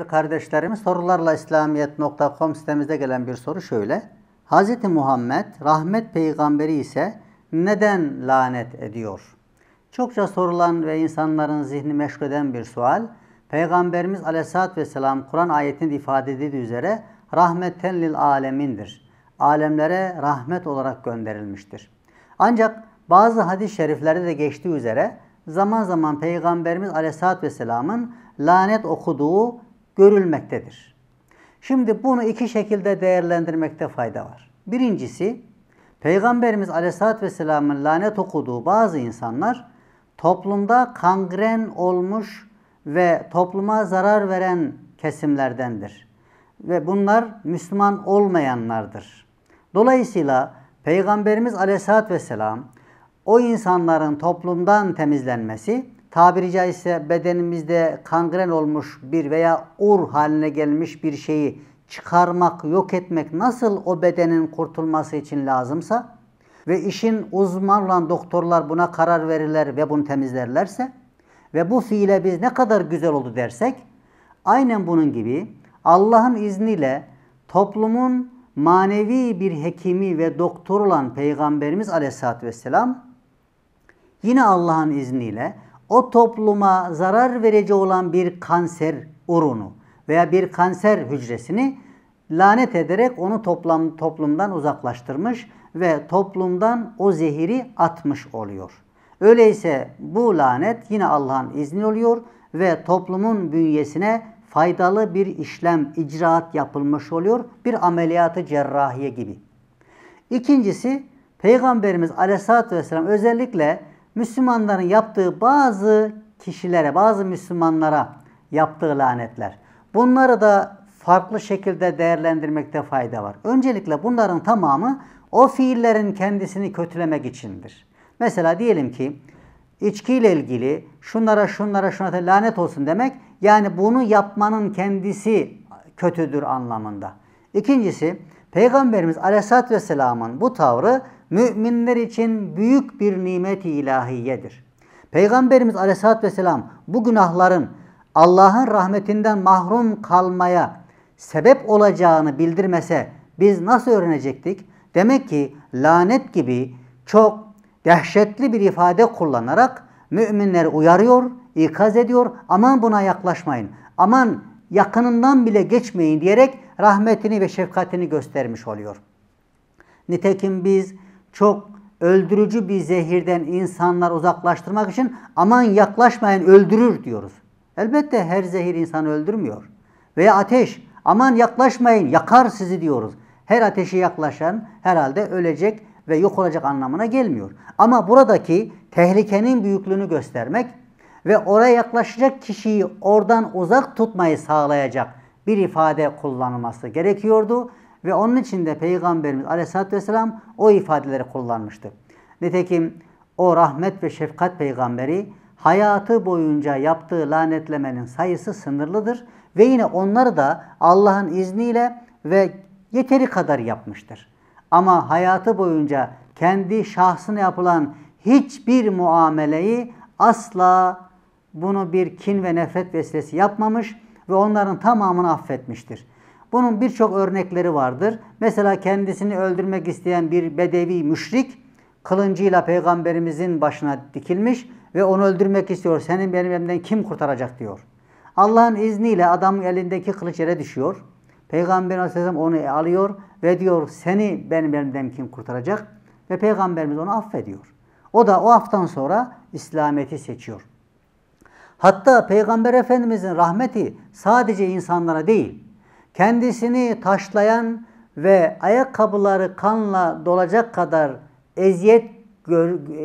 Değerli kardeşlerim sorularla İslamiyet.com sitemizde gelen bir soru şöyle. Hz. Muhammed rahmet peygamberi ise neden lanet ediyor? Çokça sorulan ve insanların zihni meşgul eden bir sual. Peygamberimiz aleyhissalatü vesselam Kur'an ayetinde ifade edildiği üzere rahmeten lil alemindir. Alemlere rahmet olarak gönderilmiştir. Ancak bazı hadis-i şeriflerde de geçtiği üzere zaman zaman Peygamberimiz Aleyhisselatü Vesselam'ın lanet okuduğu görülmektedir. Şimdi bunu iki şekilde değerlendirmekte fayda var. Birincisi, Peygamberimiz Aleyhisselatü Vesselam'ın lanet okuduğu bazı insanlar toplumda kangren olmuş ve topluma zarar veren kesimlerdendir. Ve bunlar Müslüman olmayanlardır. Dolayısıyla Peygamberimiz Aleyhisselatü Vesselam o insanların toplumdan temizlenmesi tabiri caizse bedenimizde kangren olmuş bir veya ur haline gelmiş bir şeyi çıkarmak, yok etmek nasıl o bedenin kurtulması için lazımsa ve işin uzman olan doktorlar buna karar verirler ve bunu temizlerlerse ve bu fiile biz ne kadar güzel oldu dersek aynen bunun gibi Allah'ın izniyle toplumun manevi bir hekimi ve doktor olan Peygamberimiz Aleyhisselatü Vesselam yine Allah'ın izniyle o topluma zarar verici olan bir kanser urunu veya bir kanser hücresini lanet ederek onu toplam, toplumdan uzaklaştırmış ve toplumdan o zehiri atmış oluyor. Öyleyse bu lanet yine Allah'ın izni oluyor ve toplumun bünyesine faydalı bir işlem, icraat yapılmış oluyor. Bir ameliyatı cerrahiye gibi. İkincisi Peygamberimiz Aleyhisselatü Vesselam özellikle Müslümanların yaptığı bazı kişilere, bazı Müslümanlara yaptığı lanetler. Bunları da farklı şekilde değerlendirmekte fayda var. Öncelikle bunların tamamı o fiillerin kendisini kötülemek içindir. Mesela diyelim ki içkiyle ilgili şunlara şunlara şuna lanet olsun demek yani bunu yapmanın kendisi kötüdür anlamında. İkincisi Peygamberimiz Aleyhisselatü Vesselam'ın bu tavrı müminler için büyük bir nimet ilahiyedir. Peygamberimiz aleyhissalatü vesselam bu günahların Allah'ın rahmetinden mahrum kalmaya sebep olacağını bildirmese biz nasıl öğrenecektik? Demek ki lanet gibi çok dehşetli bir ifade kullanarak müminleri uyarıyor, ikaz ediyor. Aman buna yaklaşmayın. Aman yakınından bile geçmeyin diyerek rahmetini ve şefkatini göstermiş oluyor. Nitekim biz çok öldürücü bir zehirden insanlar uzaklaştırmak için aman yaklaşmayın öldürür diyoruz. Elbette her zehir insanı öldürmüyor. Veya ateş aman yaklaşmayın yakar sizi diyoruz. Her ateşe yaklaşan herhalde ölecek ve yok olacak anlamına gelmiyor. Ama buradaki tehlikenin büyüklüğünü göstermek ve oraya yaklaşacak kişiyi oradan uzak tutmayı sağlayacak bir ifade kullanılması gerekiyordu. Ve onun için de Peygamberimiz Aleyhisselatü vesselam o ifadeleri kullanmıştı. Nitekim o rahmet ve şefkat peygamberi hayatı boyunca yaptığı lanetlemenin sayısı sınırlıdır ve yine onları da Allah'ın izniyle ve yeteri kadar yapmıştır. Ama hayatı boyunca kendi şahsına yapılan hiçbir muameleyi asla bunu bir kin ve nefret vesilesi yapmamış ve onların tamamını affetmiştir. Bunun birçok örnekleri vardır. Mesela kendisini öldürmek isteyen bir bedevi müşrik kılıncıyla peygamberimizin başına dikilmiş ve onu öldürmek istiyor. Senin benim elimden kim kurtaracak diyor. Allah'ın izniyle adamın elindeki kılıç yere düşüyor. Peygamber Aleyhisselam onu alıyor ve diyor seni benim elimden kim kurtaracak? Ve Peygamberimiz onu affediyor. O da o haftan sonra İslamiyet'i seçiyor. Hatta Peygamber Efendimizin rahmeti sadece insanlara değil, kendisini taşlayan ve ayakkabıları kanla dolacak kadar eziyet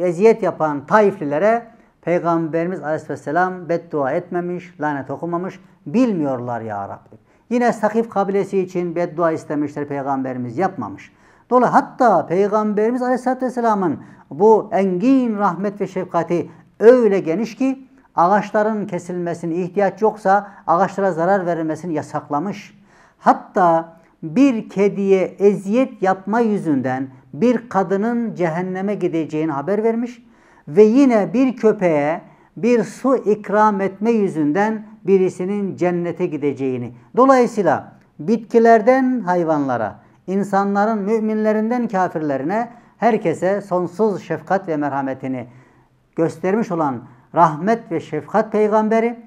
eziyet yapan Taiflilere Peygamberimiz Aleyhisselam beddua etmemiş, lanet okumamış. Bilmiyorlar ya Rabbi. Yine Sakif kabilesi için beddua istemişler Peygamberimiz yapmamış. Dolayı hatta Peygamberimiz Aleyhisselatü Vesselam'ın bu engin rahmet ve şefkati öyle geniş ki ağaçların kesilmesini ihtiyaç yoksa ağaçlara zarar verilmesini yasaklamış. Hatta bir kediye eziyet yapma yüzünden bir kadının cehenneme gideceğini haber vermiş ve yine bir köpeğe bir su ikram etme yüzünden birisinin cennete gideceğini. Dolayısıyla bitkilerden hayvanlara, insanların müminlerinden kafirlerine herkese sonsuz şefkat ve merhametini göstermiş olan rahmet ve şefkat peygamberi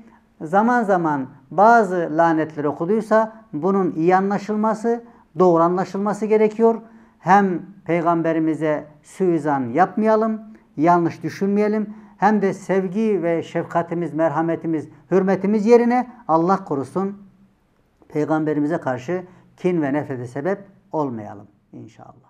zaman zaman bazı lanetleri okuduysa bunun iyi anlaşılması, doğru anlaşılması gerekiyor. Hem peygamberimize suizan yapmayalım, yanlış düşünmeyelim. Hem de sevgi ve şefkatimiz, merhametimiz, hürmetimiz yerine Allah korusun peygamberimize karşı kin ve nefrete sebep olmayalım inşallah.